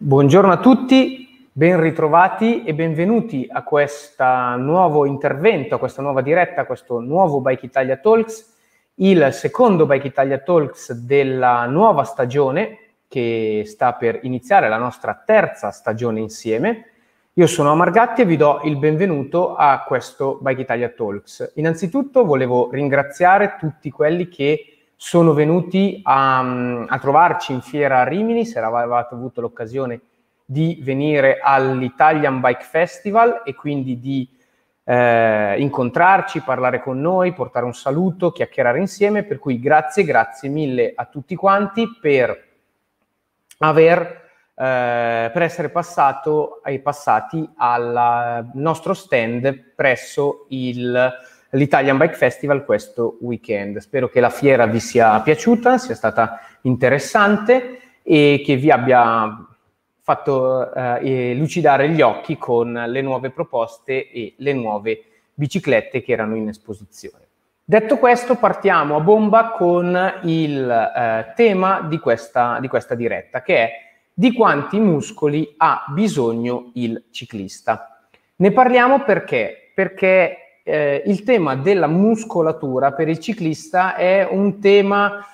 Buongiorno a tutti, ben ritrovati e benvenuti a questo nuovo intervento, a questa nuova diretta, a questo nuovo Bike Italia Talks, il secondo Bike Italia Talks della nuova stagione che sta per iniziare la nostra terza stagione insieme. Io sono Amargatti e vi do il benvenuto a questo Bike Italia Talks. Innanzitutto volevo ringraziare tutti quelli che sono venuti a, mm, a trovarci in fiera a Rimini, se avevate avuto l'occasione di venire all'Italian Bike Festival e quindi di eh, incontrarci, parlare con noi, portare un saluto, chiacchierare insieme. Per cui grazie, grazie mille a tutti quanti per aver eh, per essere passato eh, passati al eh, nostro stand presso il l'Italian Bike Festival questo weekend. Spero che la fiera vi sia piaciuta, sia stata interessante e che vi abbia fatto eh, lucidare gli occhi con le nuove proposte e le nuove biciclette che erano in esposizione. Detto questo, partiamo a bomba con il eh, tema di questa, di questa diretta, che è di quanti muscoli ha bisogno il ciclista. Ne parliamo perché? Perché eh, il tema della muscolatura per il ciclista è un tema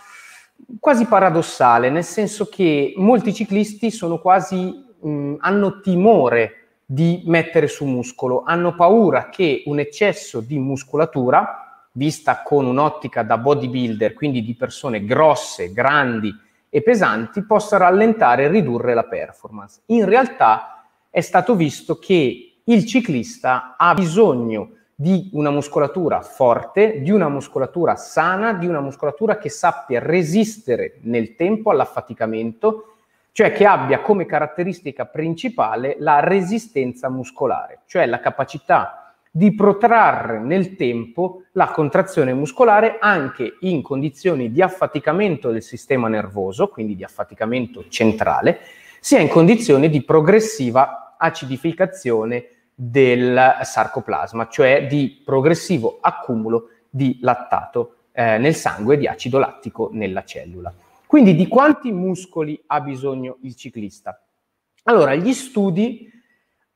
quasi paradossale, nel senso che molti ciclisti sono quasi, mh, hanno timore di mettere su muscolo, hanno paura che un eccesso di muscolatura, vista con un'ottica da bodybuilder, quindi di persone grosse, grandi e pesanti, possa rallentare e ridurre la performance. In realtà è stato visto che il ciclista ha bisogno di di una muscolatura forte, di una muscolatura sana, di una muscolatura che sappia resistere nel tempo all'affaticamento, cioè che abbia come caratteristica principale la resistenza muscolare, cioè la capacità di protrarre nel tempo la contrazione muscolare anche in condizioni di affaticamento del sistema nervoso, quindi di affaticamento centrale, sia in condizioni di progressiva acidificazione del sarcoplasma, cioè di progressivo accumulo di lattato eh, nel sangue e di acido lattico nella cellula. Quindi di quanti muscoli ha bisogno il ciclista? Allora, gli studi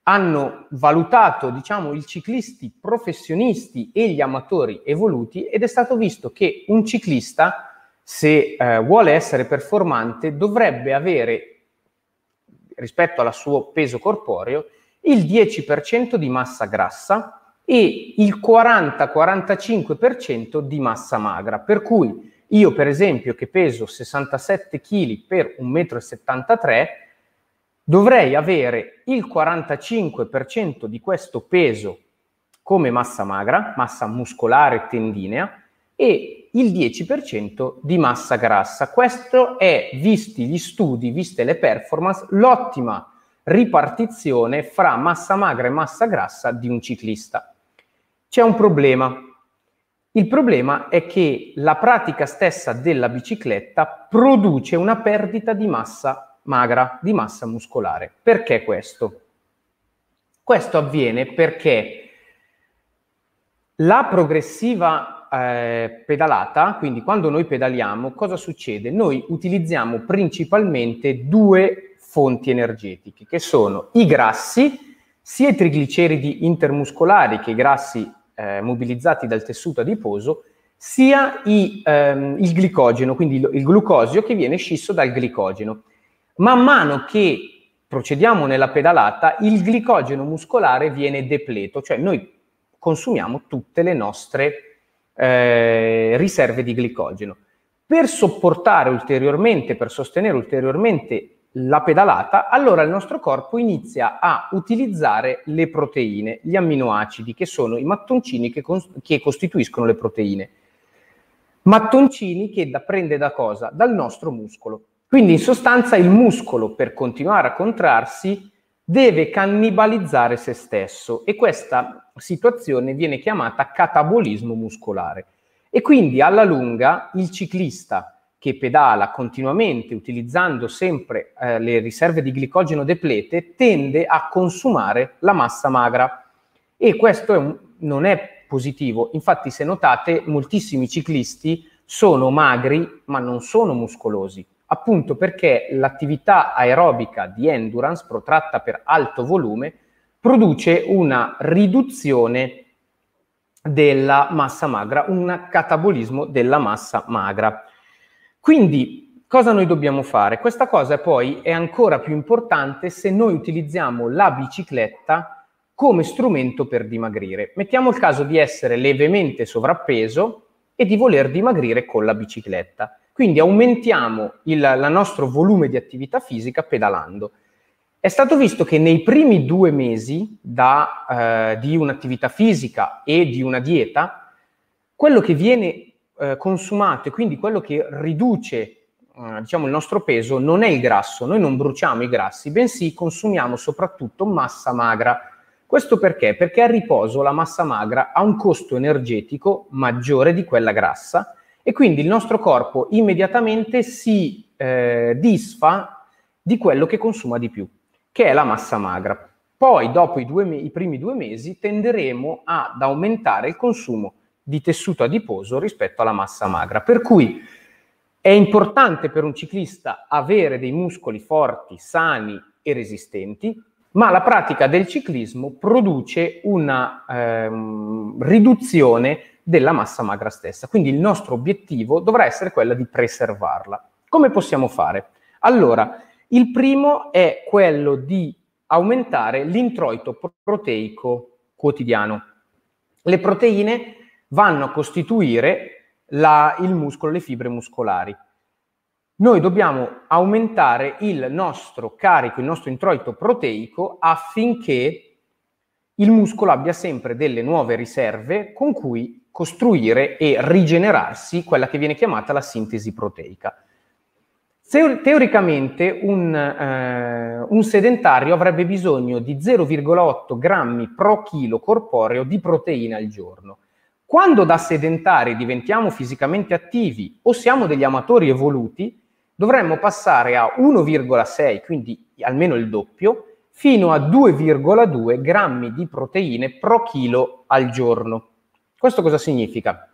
hanno valutato diciamo, i ciclisti professionisti e gli amatori evoluti ed è stato visto che un ciclista, se eh, vuole essere performante, dovrebbe avere, rispetto al suo peso corporeo, il 10% di massa grassa e il 40-45% di massa magra. Per cui io, per esempio, che peso 67 kg per 1,73 m, dovrei avere il 45% di questo peso come massa magra, massa muscolare tendinea, e il 10% di massa grassa. Questo è, visti gli studi, viste le performance, l'ottima ripartizione fra massa magra e massa grassa di un ciclista. C'è un problema. Il problema è che la pratica stessa della bicicletta produce una perdita di massa magra, di massa muscolare. Perché questo? Questo avviene perché la progressiva eh, pedalata, quindi quando noi pedaliamo, cosa succede? Noi utilizziamo principalmente due fonti energetiche, che sono i grassi, sia i trigliceridi intermuscolari che i grassi eh, mobilizzati dal tessuto adiposo, sia i, ehm, il glicogeno, quindi il, il glucosio che viene scisso dal glicogeno. Man mano che procediamo nella pedalata, il glicogeno muscolare viene depleto, cioè noi consumiamo tutte le nostre eh, riserve di glicogeno. Per sopportare ulteriormente, per sostenere ulteriormente la pedalata, allora il nostro corpo inizia a utilizzare le proteine, gli amminoacidi, che sono i mattoncini che, cons- che costituiscono le proteine. Mattoncini che da- prende da cosa? Dal nostro muscolo. Quindi in sostanza il muscolo, per continuare a contrarsi, deve cannibalizzare se stesso e questa situazione viene chiamata catabolismo muscolare. E quindi alla lunga il ciclista che pedala continuamente utilizzando sempre eh, le riserve di glicogeno deplete tende a consumare la massa magra e questo è un, non è positivo. Infatti se notate moltissimi ciclisti sono magri ma non sono muscolosi, appunto perché l'attività aerobica di endurance protratta per alto volume produce una riduzione della massa magra, un catabolismo della massa magra. Quindi cosa noi dobbiamo fare? Questa cosa poi è ancora più importante se noi utilizziamo la bicicletta come strumento per dimagrire. Mettiamo il caso di essere levemente sovrappeso e di voler dimagrire con la bicicletta. Quindi aumentiamo il nostro volume di attività fisica pedalando. È stato visto che nei primi due mesi da, eh, di un'attività fisica e di una dieta, quello che viene eh, consumato e quindi quello che riduce eh, diciamo, il nostro peso non è il grasso, noi non bruciamo i grassi, bensì consumiamo soprattutto massa magra. Questo perché? Perché a riposo la massa magra ha un costo energetico maggiore di quella grassa e quindi il nostro corpo immediatamente si eh, disfa di quello che consuma di più, che è la massa magra. Poi, dopo i, due, i primi due mesi, tenderemo ad aumentare il consumo di tessuto adiposo rispetto alla massa magra. Per cui è importante per un ciclista avere dei muscoli forti, sani e resistenti, ma la pratica del ciclismo produce una ehm, riduzione della massa magra stessa. Quindi il nostro obiettivo dovrà essere quello di preservarla. Come possiamo fare? Allora, il primo è quello di aumentare l'introito proteico quotidiano. Le proteine vanno a costituire la, il muscolo, le fibre muscolari. Noi dobbiamo aumentare il nostro carico, il nostro introito proteico affinché il muscolo abbia sempre delle nuove riserve con cui costruire e rigenerarsi quella che viene chiamata la sintesi proteica. Teoricamente un, eh, un, sedentario avrebbe bisogno di 0,8 grammi pro chilo corporeo di proteine al giorno. Quando da sedentari diventiamo fisicamente attivi o siamo degli amatori evoluti, dovremmo passare a 1,6, quindi almeno il doppio, fino a 2,2 grammi di proteine pro chilo al giorno. Questo cosa significa?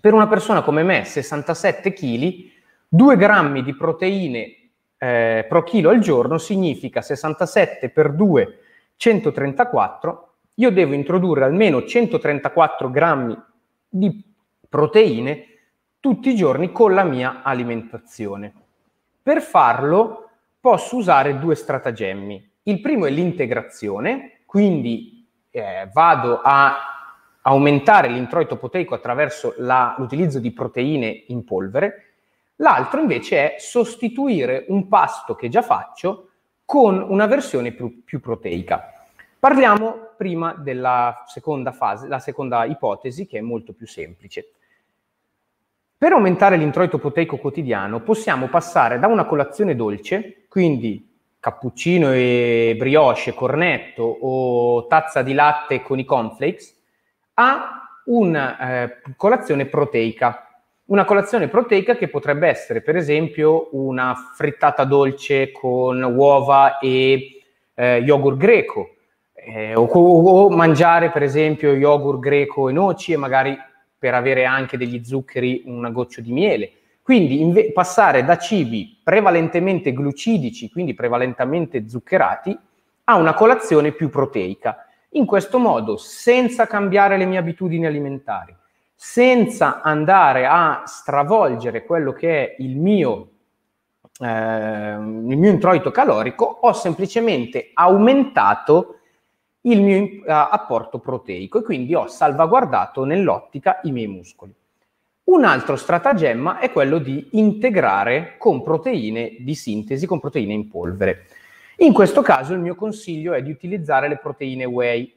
Per una persona come me, 67 kg, 2 grammi di proteine eh, pro chilo al giorno significa 67 per 2, 134. Io devo introdurre almeno 134 grammi di proteine tutti i giorni con la mia alimentazione. Per farlo posso usare due stratagemmi. Il primo è l'integrazione, quindi eh, vado a aumentare l'introito proteico attraverso la, l'utilizzo di proteine in polvere. L'altro invece è sostituire un pasto che già faccio con una versione più, più proteica. Parliamo prima della seconda fase, la seconda ipotesi che è molto più semplice. Per aumentare l'introito proteico quotidiano possiamo passare da una colazione dolce, quindi cappuccino e brioche, cornetto o tazza di latte con i cornflakes, a una eh, colazione proteica. Una colazione proteica che potrebbe essere, per esempio, una frittata dolce con uova e eh, yogurt greco, eh, o, o, mangiare per esempio yogurt greco e noci e magari per avere anche degli zuccheri una goccia di miele. Quindi inve- passare da cibi prevalentemente glucidici, quindi prevalentemente zuccherati, a una colazione più proteica. In questo modo, senza cambiare le mie abitudini alimentari, senza andare a stravolgere quello che è il mio, eh, il mio introito calorico, ho semplicemente aumentato il mio eh, apporto proteico e quindi ho salvaguardato nell'ottica i miei muscoli. Un altro stratagemma è quello di integrare con proteine di sintesi, con proteine in polvere. In questo caso il mio consiglio è di utilizzare le proteine whey,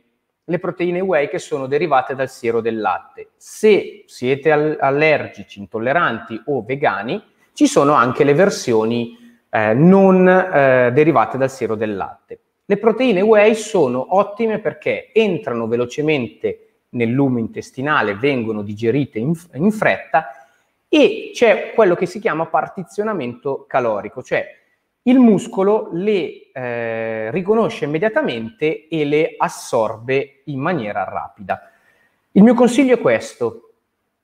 le proteine whey che sono derivate dal siero del latte. Se siete allergici, intolleranti o vegani, ci sono anche le versioni eh, non eh, derivate dal siero del latte. Le proteine whey sono ottime perché entrano velocemente nel lume intestinale, vengono digerite in, in fretta e c'è quello che si chiama partizionamento calorico, cioè il muscolo le eh, riconosce immediatamente e le assorbe in maniera rapida. Il mio consiglio è questo,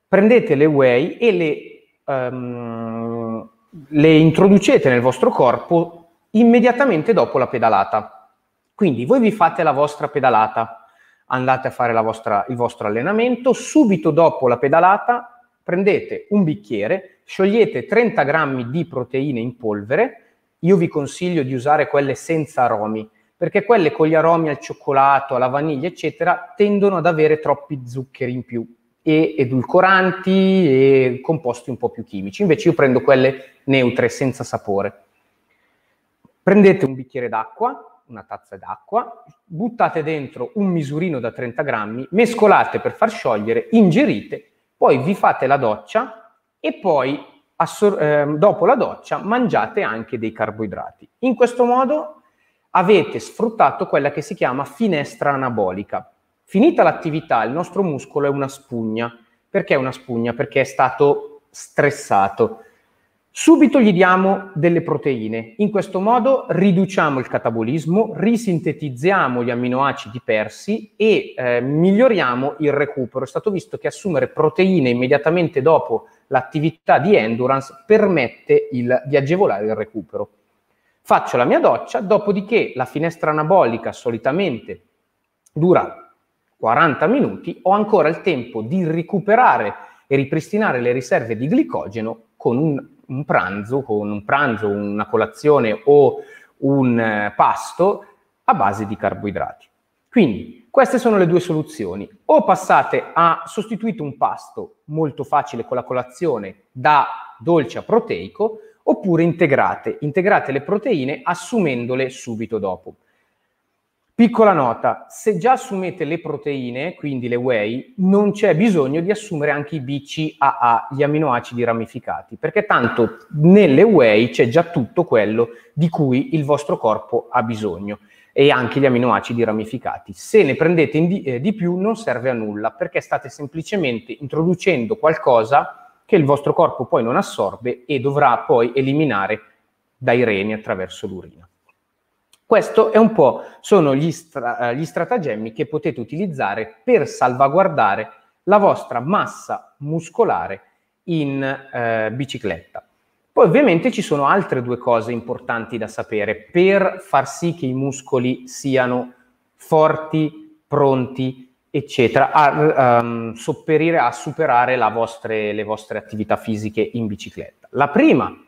prendete le whey e le, um, le introducete nel vostro corpo immediatamente dopo la pedalata. Quindi voi vi fate la vostra pedalata, andate a fare vostra, il vostro allenamento, subito dopo la pedalata prendete un bicchiere, sciogliete 30 grammi di proteine in polvere, io vi consiglio di usare quelle senza aromi, perché quelle con gli aromi al cioccolato, alla vaniglia, eccetera, tendono ad avere troppi zuccheri in più e edulcoranti e composti un po' più chimici. Invece io prendo quelle neutre, senza sapore. Prendete un bicchiere d'acqua, una tazza d'acqua, buttate dentro un misurino da 30 grammi, mescolate per far sciogliere, ingerite, poi vi fate la doccia e poi assor- eh, dopo la doccia mangiate anche dei carboidrati. In questo modo avete sfruttato quella che si chiama finestra anabolica. Finita l'attività, il nostro muscolo è una spugna. Perché una spugna? Perché è stato stressato Subito gli diamo delle proteine, in questo modo riduciamo il catabolismo, risintetizziamo gli amminoacidi persi e eh, miglioriamo il recupero. È stato visto che assumere proteine immediatamente dopo l'attività di endurance permette il, di agevolare il recupero. Faccio la mia doccia, dopodiché la finestra anabolica solitamente dura 40 minuti, ho ancora il tempo di recuperare e ripristinare le riserve di glicogeno con un un pranzo con un pranzo, una colazione o un eh, pasto a base di carboidrati. Quindi queste sono le due soluzioni. O passate a sostituire un pasto molto facile con la colazione da dolce a proteico, oppure integrate, integrate le proteine assumendole subito dopo. Piccola nota, se già assumete le proteine, quindi le whey, non c'è bisogno di assumere anche i BCAA, gli aminoacidi ramificati, perché tanto nelle whey c'è già tutto quello di cui il vostro corpo ha bisogno e anche gli aminoacidi ramificati. Se ne prendete di, eh, di più non serve a nulla, perché state semplicemente introducendo qualcosa che il vostro corpo poi non assorbe e dovrà poi eliminare dai reni attraverso l'urina. Questo è un po', sono gli, stra- eh, gli stratagemmi che potete utilizzare per salvaguardare la vostra massa muscolare in eh, bicicletta. Poi ovviamente ci sono altre due cose importanti da sapere per far sì che i muscoli siano forti, pronti, eccetera, a um, sopperire, a superare vostre, le vostre attività fisiche in bicicletta. La prima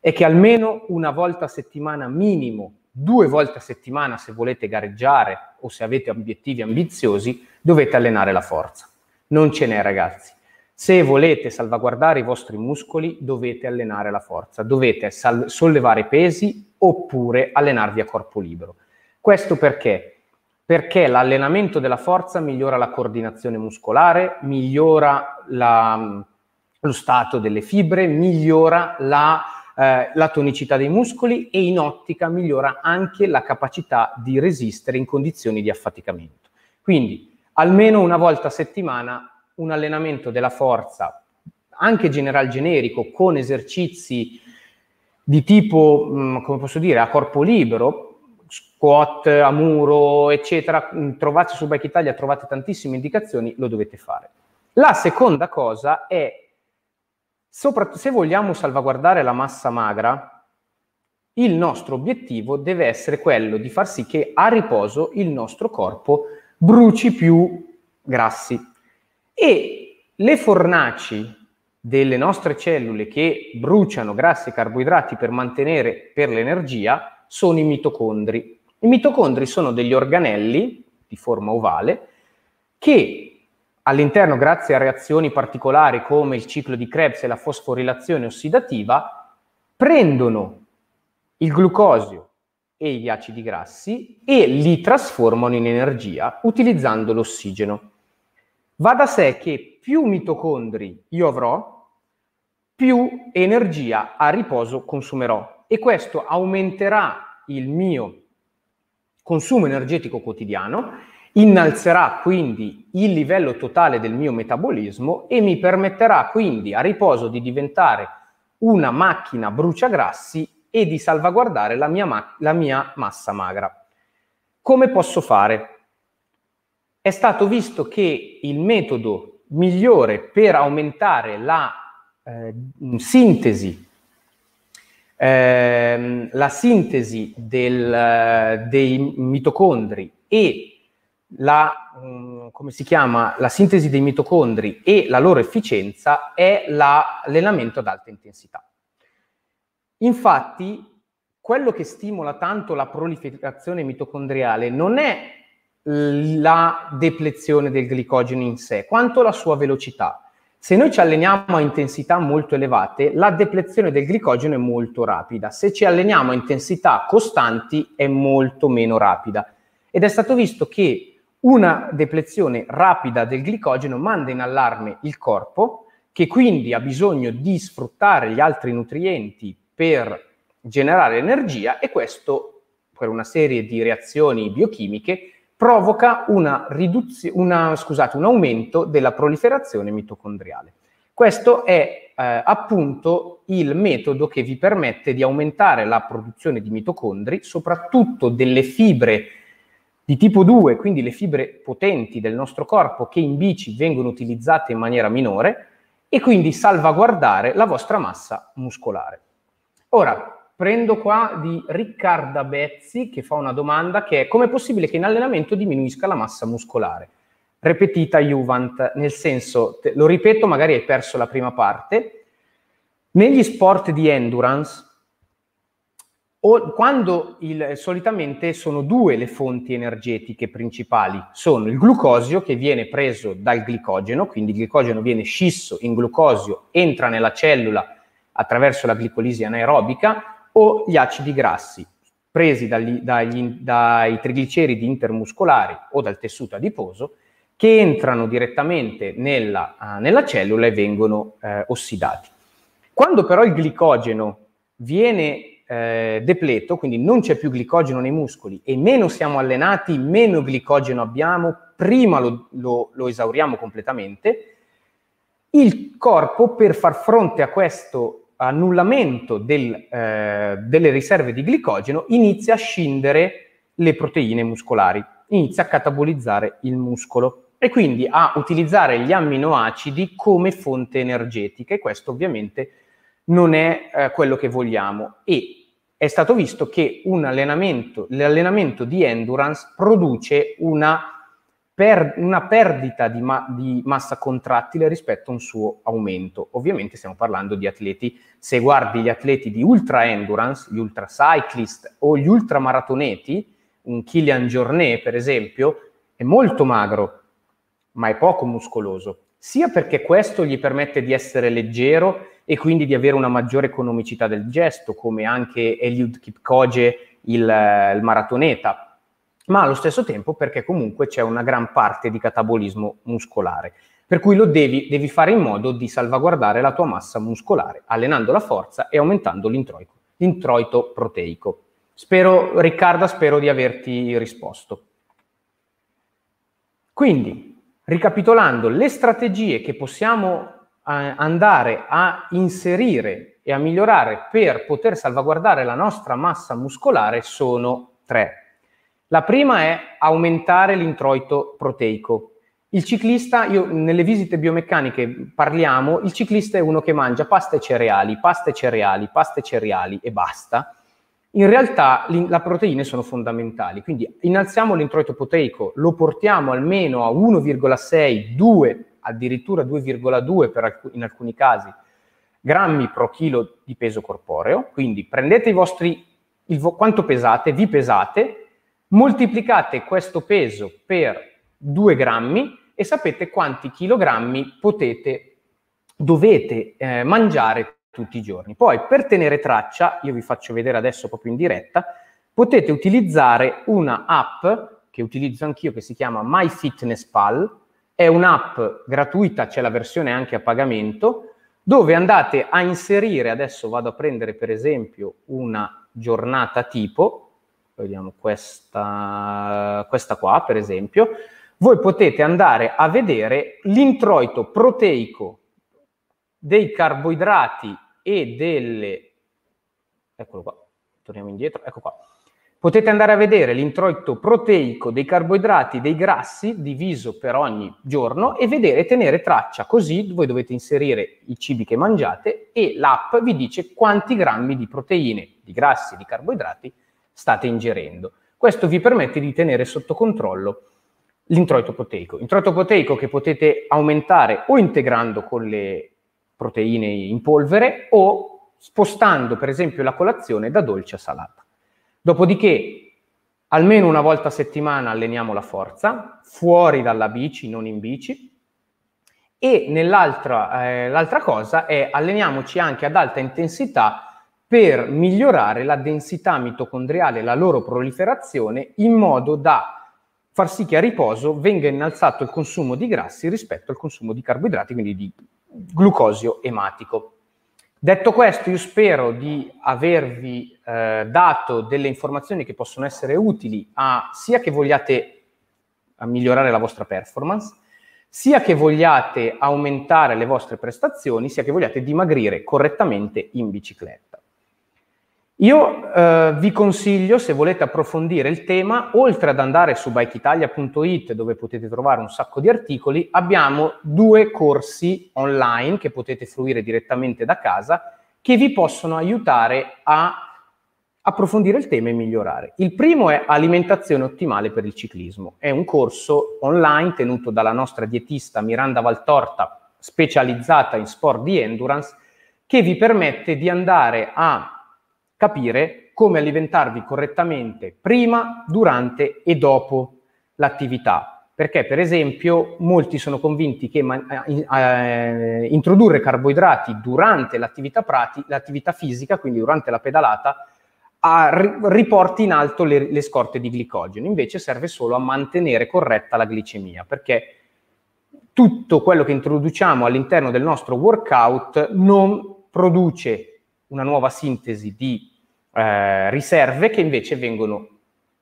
è che almeno una volta a settimana minimo due volte a settimana se volete gareggiare o se avete obiettivi ambiziosi, dovete allenare la forza. Non ce n'è ragazzi. Se volete salvaguardare i vostri muscoli, dovete allenare la forza, dovete sal- sollevare pesi oppure allenarvi a corpo libero. Questo perché? Perché l'allenamento della forza migliora la coordinazione muscolare, migliora la, lo stato delle fibre, migliora la eh, la tonicità dei muscoli e in ottica migliora anche la capacità di resistere in condizioni di affaticamento. Quindi almeno una volta a settimana un allenamento della forza, anche general generico, con esercizi di tipo, mh, mm, come posso dire, a corpo libero, squat a muro, eccetera, mm, trovate su Bike Italia, trovate tantissime indicazioni, lo dovete fare. La seconda cosa è Sopra, se vogliamo salvaguardare la massa magra, il nostro obiettivo deve essere quello di far sì che a riposo il nostro corpo bruci più grassi. E le fornaci delle nostre cellule che bruciano grassi e carboidrati per mantenere per l'energia sono i mitocondri. I mitocondri sono degli organelli di forma ovale che All'interno, grazie a reazioni particolari come il ciclo di Krebs e la fosforilazione ossidativa, prendono il glucosio e gli acidi grassi e li trasformano in energia utilizzando l'ossigeno. Va da sé che più mitocondri io avrò, più energia a riposo consumerò e questo aumenterà il mio consumo energetico quotidiano innalzerà quindi il livello totale del mio metabolismo e mi permetterà quindi a riposo di diventare una macchina bruciagrassi e di salvaguardare la mia, ma- la mia massa magra. Come posso fare? È stato visto che il metodo migliore per aumentare la eh, sintesi Ehm, la sintesi del, dei mitocondri e la, mh, mm, come si chiama, la sintesi dei mitocondri e la loro efficienza è l'allenamento ad alta intensità. Infatti, quello che stimola tanto la proliferazione mitocondriale non è la deplezione del glicogeno in sé, quanto la sua velocità. Se noi ci alleniamo a intensità molto elevate, la deplezione del glicogeno è molto rapida. Se ci alleniamo a intensità costanti, è molto meno rapida. Ed è stato visto che una deplezione rapida del glicogeno manda in allarme il corpo, che quindi ha bisogno di sfruttare gli altri nutrienti per generare energia e questo, per una serie di reazioni biochimiche, provoca una riduzio, una, scusate, un aumento della proliferazione mitocondriale. Questo è eh, appunto il metodo che vi permette di aumentare la produzione di mitocondri, soprattutto delle fibre di tipo 2, quindi le fibre potenti del nostro corpo che in bici vengono utilizzate in maniera minore e quindi salvaguardare la vostra massa muscolare. Ora, prendo qua di Riccarda Bezzi che fa una domanda che è come è possibile che in allenamento diminuisca la massa muscolare? Ripetita Juvent, nel senso, lo ripeto, magari hai perso la prima parte, negli sport di endurance o, quando il, solitamente sono due le fonti energetiche principali, sono il glucosio che viene preso dal glicogeno, quindi il glicogeno viene scisso in glucosio, entra nella cellula attraverso la glicolisi anaerobica, o gli acidi grassi presi dagli, dagli, dai trigliceridi intermuscolari o dal tessuto adiposo che entrano direttamente nella, uh, nella cellula e vengono uh, ossidati. Quando però il glicogeno viene eh, depleto, quindi non c'è più glicogeno nei muscoli e meno siamo allenati, meno glicogeno abbiamo, prima lo, lo, lo esauriamo completamente, il corpo per far fronte a questo annullamento del, eh, delle riserve di glicogeno inizia a scindere le proteine muscolari, inizia a catabolizzare il muscolo e quindi a utilizzare gli amminoacidi come fonte energetica e questo ovviamente non è eh, quello che vogliamo e è stato visto che allenamento, l'allenamento di endurance produce una, per, una perdita di, ma, di, massa contrattile rispetto a un suo aumento. Ovviamente stiamo parlando di atleti, se guardi gli atleti di ultra endurance, gli ultra cyclist o gli ultramaratoneti, un Kilian Jornet per esempio, è molto magro, ma è poco muscoloso, sia perché questo gli permette di essere leggero e quindi di avere una maggiore economicità del gesto, come anche Eliud Kipkoge, il, il maratoneta, ma allo stesso tempo perché comunque c'è una gran parte di catabolismo muscolare. Per cui lo devi, devi fare in modo di salvaguardare la tua massa muscolare, allenando la forza e aumentando l'introito, l'introito proteico. Spero, Riccarda, spero di averti risposto. Quindi, ricapitolando, le strategie che possiamo a andare a inserire e a migliorare per poter salvaguardare la nostra massa muscolare sono tre. La prima è aumentare l'introito proteico. Il ciclista, io, nelle visite biomeccaniche parliamo, il ciclista è uno che mangia pasta e cereali, pasta e cereali, pasta e cereali e basta. In realtà le proteine sono fondamentali, quindi innalziamo l'introito proteico, lo portiamo almeno a 1,6-2 addirittura 2,2 alc- in alcuni casi grammi pro chilo di peso corporeo, quindi prendete i vostri, il, quanto pesate, vi pesate, moltiplicate questo peso per 2 grammi e sapete quanti chilogrammi potete, dovete eh, mangiare tutti i giorni. Poi per tenere traccia, io vi faccio vedere adesso proprio in diretta, potete utilizzare una app che utilizzo anch'io che si chiama MyFitnessPal, è un'app gratuita, c'è la versione anche a pagamento, dove andate a inserire, adesso vado a prendere per esempio una giornata tipo, vediamo questa, questa qua per esempio, voi potete andare a vedere l'introito proteico dei carboidrati e delle... Eccolo qua, torniamo indietro, ecco qua Potete andare a vedere l'introito proteico dei carboidrati, dei grassi diviso per ogni giorno e vedere, e tenere traccia. Così voi dovete inserire i cibi che mangiate e l'app vi dice quanti grammi di proteine, di grassi, di carboidrati state ingerendo. Questo vi permette di tenere sotto controllo l'introito proteico. Introito proteico che potete aumentare o integrando con le proteine in polvere o spostando per esempio la colazione da dolce a salata. Dopodiché, almeno una volta a settimana alleniamo la forza, fuori dalla bici, non in bici. E nell'altra, eh, l'altra cosa è alleniamoci anche ad alta intensità per migliorare la densità mitocondriale, la loro proliferazione, in modo da far sì che a riposo venga innalzato il consumo di grassi rispetto al consumo di carboidrati, quindi di glucosio ematico. Detto questo, io spero di avervi eh, dato delle informazioni che possono essere utili a sia che vogliate migliorare la vostra performance, sia che vogliate aumentare le vostre prestazioni, sia che vogliate dimagrire correttamente in bicicletta. Io eh, vi consiglio, se volete approfondire il tema, oltre ad andare su bikeitalia.it dove potete trovare un sacco di articoli, abbiamo due corsi online che potete fruire direttamente da casa che vi possono aiutare a approfondire il tema e migliorare. Il primo è alimentazione ottimale per il ciclismo. È un corso online tenuto dalla nostra dietista Miranda Valtorta, specializzata in sport di endurance, che vi permette di andare a capire come alimentarvi correttamente prima, durante e dopo l'attività. Perché, per esempio, molti sono convinti che eh, eh, introdurre carboidrati durante l'attività, prati, l'attività fisica, quindi durante la pedalata, a, riporti in alto le, le scorte di glicogeno. Invece serve solo a mantenere corretta la glicemia, perché tutto quello che introduciamo all'interno del nostro workout non produce una nuova sintesi di eh, riserve che invece vengono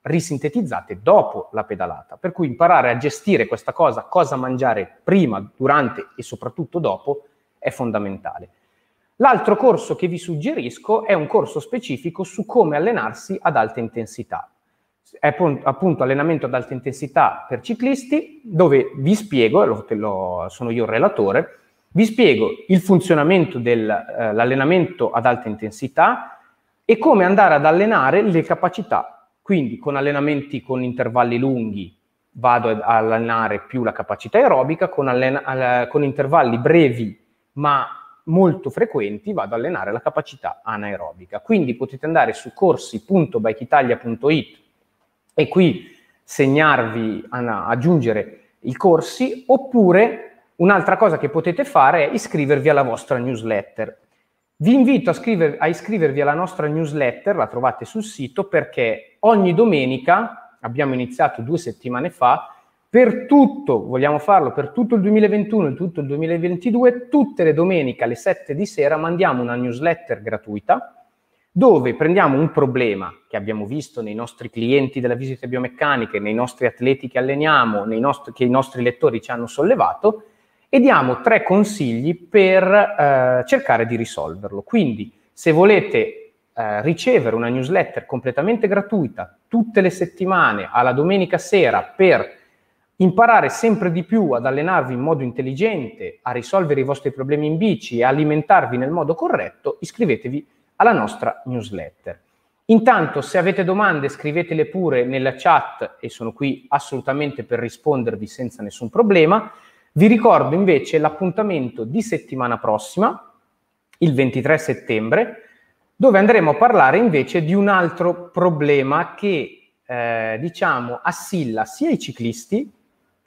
risintetizzate dopo la pedalata. Per cui imparare a gestire questa cosa, cosa mangiare prima, durante e soprattutto dopo, è fondamentale. L'altro corso che vi suggerisco è un corso specifico su come allenarsi ad alta intensità. È appunto allenamento ad alta intensità per ciclisti, dove vi spiego, lo, lo, sono io il relatore, vi spiego il funzionamento dell'allenamento eh, ad alta intensità, e come andare ad allenare le capacità. Quindi con allenamenti con intervalli lunghi vado ad allenare più la capacità aerobica, con, allena- con intervalli brevi ma molto frequenti vado ad allenare la capacità anaerobica. Quindi potete andare su corsi.bikeitalia.it e qui segnarvi, aggiungere i corsi oppure un'altra cosa che potete fare è iscrivervi alla vostra newsletter. Vi invito a, scriver, a iscrivervi alla nostra newsletter, la trovate sul sito, perché ogni domenica, abbiamo iniziato due settimane fa, per tutto, vogliamo farlo per tutto il 2021 e tutto il 2022, tutte le domeniche alle 7 di sera mandiamo una newsletter gratuita dove prendiamo un problema che abbiamo visto nei nostri clienti della visita biomeccanica, nei nostri atleti che alleniamo, nostri, che i nostri lettori ci hanno sollevato e diamo tre consigli per eh, cercare di risolverlo. Quindi se volete eh, ricevere una newsletter completamente gratuita tutte le settimane alla domenica sera per imparare sempre di più ad allenarvi in modo intelligente, a risolvere i vostri problemi in bici e alimentarvi nel modo corretto, iscrivetevi alla nostra newsletter. Intanto, se avete domande, scrivetele pure nella chat e sono qui assolutamente per rispondervi senza nessun problema. Vi ricordo invece l'appuntamento di settimana prossima, il 23 settembre, dove andremo a parlare invece di un altro problema che eh, diciamo assilla sia i ciclisti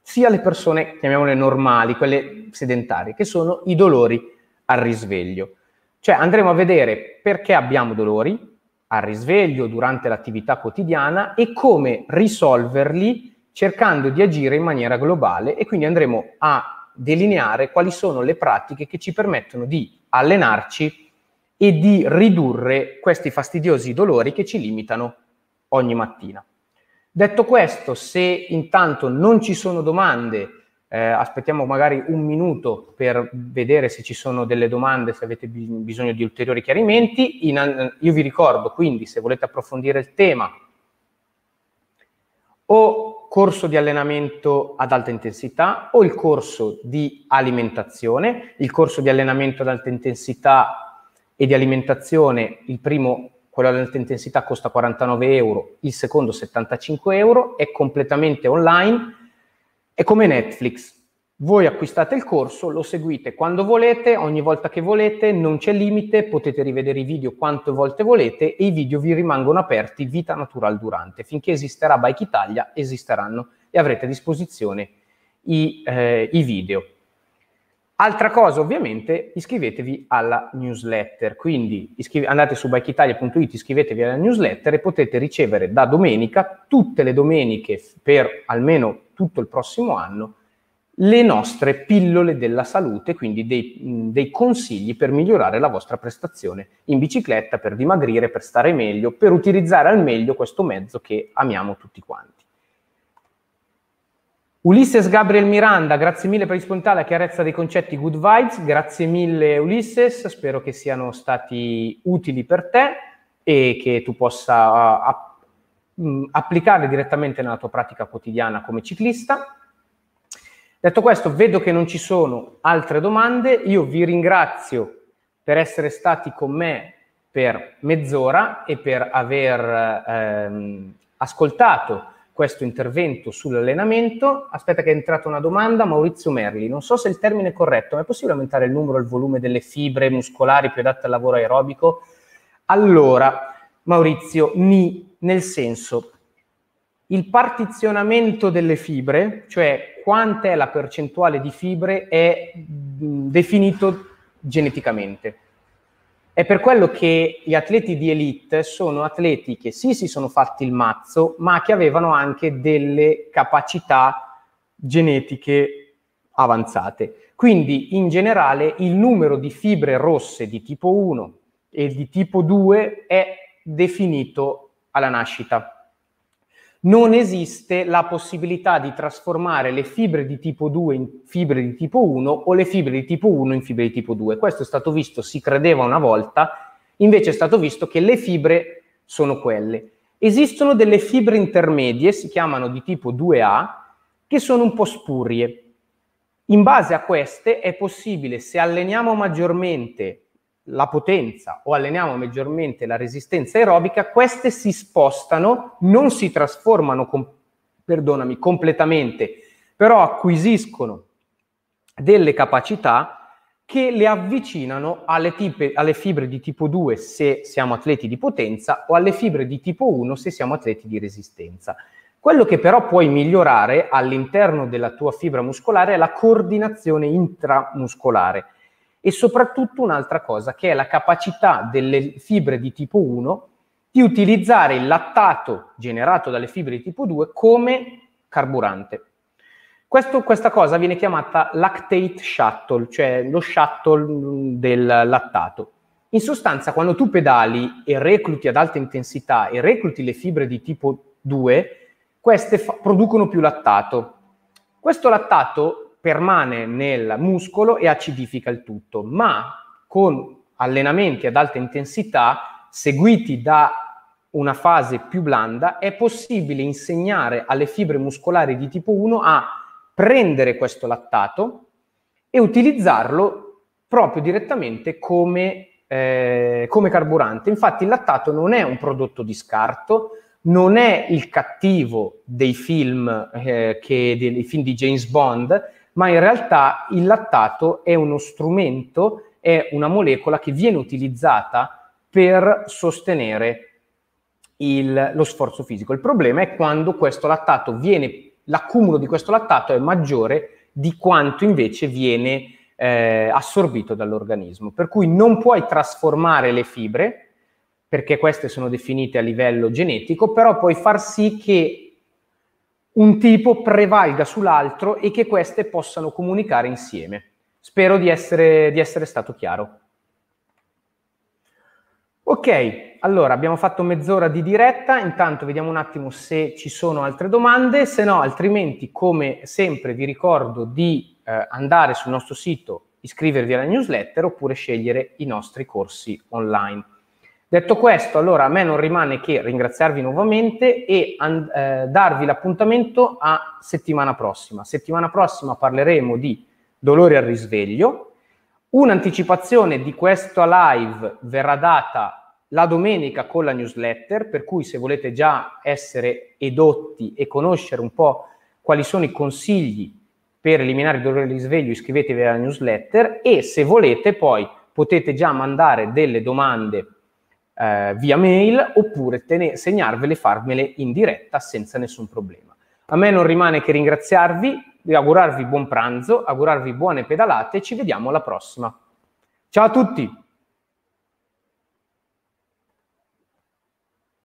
sia le persone, chiamiamole normali, quelle sedentarie, che sono i dolori al risveglio. Cioè andremo a vedere perché abbiamo dolori al risveglio durante l'attività quotidiana e come risolverli cercando di agire in maniera globale e quindi andremo a delineare quali sono le pratiche che ci permettono di allenarci e di ridurre questi fastidiosi dolori che ci limitano ogni mattina. Detto questo, se intanto non ci sono domande, eh, aspettiamo magari un minuto per vedere se ci sono delle domande, se avete bi- bisogno di ulteriori chiarimenti. In, io vi ricordo quindi, se volete approfondire il tema o corso di allenamento ad alta intensità o il corso di alimentazione. Il corso di allenamento ad alta intensità e di alimentazione, il primo, quello ad alta intensità, costa 49 euro, il secondo 75 euro, è completamente online, è come Netflix. Voi acquistate il corso, lo seguite quando volete, ogni volta che volete, non c'è limite, potete rivedere i video quante volte volete e i video vi rimangono aperti vita natural durante. Finché esisterà Bike Italia, esisteranno e avrete a disposizione i, eh, i video. Altra cosa, ovviamente, iscrivetevi alla newsletter. Quindi iscrive, andate su bikeitalia.it, iscrivetevi alla newsletter e potete ricevere da domenica, tutte le domeniche per almeno tutto il prossimo anno, le nostre pillole della salute, quindi dei, mm, dei, consigli per migliorare la vostra prestazione in bicicletta, per dimagrire, per stare meglio, per utilizzare al meglio questo mezzo che amiamo tutti quanti. Ulisses Gabriel Miranda, grazie mille per rispondere alla chiarezza dei concetti Good Vibes, grazie mille Ulisses, spero che siano stati utili per te e che tu possa app- ah, ah, mm, applicare direttamente nella tua pratica quotidiana come ciclista. Detto questo, vedo che non ci sono altre domande, io vi ringrazio per essere stati con me per mezz'ora e per aver ehm, ascoltato questo intervento sull'allenamento. Aspetta che è entrata una domanda, Maurizio Merli. Non so se il termine è corretto, ma è possibile aumentare il numero e il volume delle fibre muscolari più adatte al lavoro aerobico? Allora, Maurizio, ni, nel senso, il partizionamento delle fibre, cioè quant'è la percentuale di fibre, è mm, definito geneticamente. È per quello che gli atleti di elite sono atleti che sì, si sono fatti il mazzo, ma che avevano anche delle capacità genetiche avanzate. Quindi in generale il numero di fibre rosse di tipo 1 e di tipo 2 è definito alla nascita non esiste la possibilità di trasformare le fibre di tipo 2 in fibre di tipo 1 o le fibre di tipo 1 in fibre di tipo 2. Questo è stato visto, si credeva una volta, invece è stato visto che le fibre sono quelle. Esistono delle fibre intermedie, si chiamano di tipo 2A, che sono un po' spurie. In base a queste è possibile, se alleniamo maggiormente la potenza o alleniamo maggiormente la resistenza aerobica, queste si spostano, non si trasformano, com- perdonami, completamente, però acquisiscono delle capacità che le avvicinano alle, tipe, alle, fibre di tipo 2 se siamo atleti di potenza o alle fibre di tipo 1 se siamo atleti di resistenza. Quello che però puoi migliorare all'interno della tua fibra muscolare è la coordinazione intramuscolare e soprattutto un'altra cosa che è la capacità delle fibre di tipo 1 di utilizzare il lattato generato dalle fibre di tipo 2 come carburante. Questo, questa cosa viene chiamata lactate shuttle, cioè lo shuttle mm, del lattato. In sostanza, quando tu pedali e recluti ad alta intensità e recluti le fibre di tipo 2, queste fa- producono più lattato. Questo lattato permane nel muscolo e acidifica il tutto, ma con allenamenti ad alta intensità seguiti da una fase più blanda, è possibile insegnare alle fibre muscolari di tipo 1 a prendere questo lattato e utilizzarlo proprio direttamente come, eh, come carburante. Infatti il lattato non è un prodotto di scarto, non è il cattivo dei film, eh, che, dei film di James Bond, ma in realtà il lattato è uno strumento, è una molecola che viene utilizzata per sostenere il, lo sforzo fisico. Il problema è quando questo lattato viene, l'accumulo di questo lattato è maggiore di quanto invece viene eh, assorbito dall'organismo. Per cui non puoi trasformare le fibre, perché queste sono definite a livello genetico, però puoi far sì che un tipo prevalga sull'altro e che queste possano comunicare insieme. Spero di essere, di essere stato chiaro. Ok, allora abbiamo fatto mezz'ora di diretta, intanto vediamo un attimo se ci sono altre domande, se no altrimenti come sempre vi ricordo di eh, andare sul nostro sito, iscrivervi alla newsletter oppure scegliere i nostri corsi online. Detto questo, allora a me non rimane che ringraziarvi nuovamente e and- eh, darvi l'appuntamento a settimana prossima. Settimana prossima parleremo di dolori al risveglio. Un'anticipazione di questa live verrà data la domenica con la newsletter, per cui se volete già essere edotti e conoscere un po' quali sono i consigli per eliminare il dolore al risveglio, iscrivetevi alla newsletter e se volete poi potete già mandare delle domande eh, via mail oppure tene- segnarvele e farmele in diretta senza nessun problema. A me non rimane che ringraziarvi, augurarvi buon pranzo, augurarvi buone pedalate e ci vediamo alla prossima. Ciao a tutti!